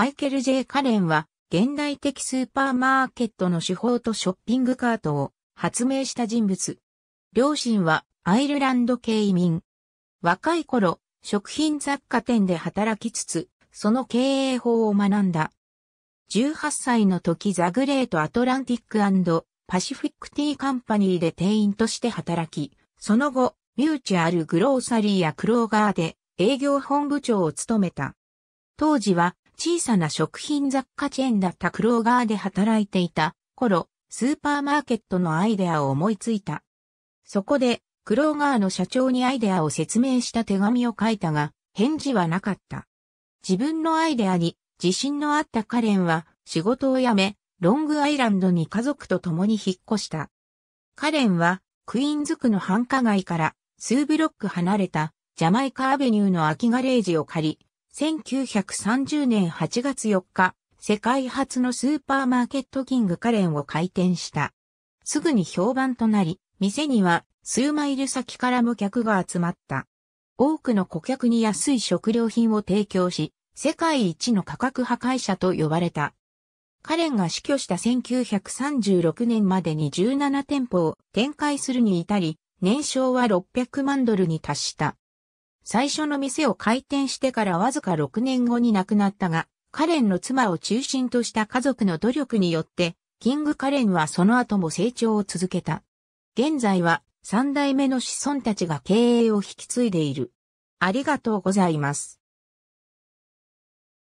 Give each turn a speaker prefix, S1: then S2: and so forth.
S1: マイケル・ J・ カレンは現代的スーパーマーケットの手法
S2: とショッピングカートを発明した人物。両親はアイルランド系移民。若い頃、食品雑貨店で働きつつ、その経営法を学んだ。18歳の時ザグレート・アトランティックパシフィック・ティー・カンパニーで店員として働き、その後、ミューチュアル・グローサリーやクローガーで営業本部長を務めた。当時は小さな食品雑貨チェーンだったクローガーで働いていた頃、スーパーマーケットのアイデアを思いついた。そこで、クローガーの社長にアイデアを説明した手紙を書いたが、返事はなかった。自分のアイデアに自信のあったカレンは仕事を辞め、ロングアイランドに家族と共に引っ越した。カレンはクイーンズ区の繁華街から数ブロック離れたジャマイカアベニューの空きガレージを借り、1930年8月4日、世界初のスーパーマーケットキングカレンを開店した。すぐに評判となり、店には数マイル先からも客が集まった。多くの顧客に安い食料品を提供し、世界一の価格破壊者と呼ばれた。カレンが死去した1936年までに17店舗を展開するに至り、年商は600万ドルに達した。最初の店を開店してからわずか6年後に亡くなったが、カレンの妻を中心とした家族の努力によって、キングカレンはその後も成長を続けた。現在は3代目の子孫たちが経
S1: 営を引き継いでいる。ありがとうございます。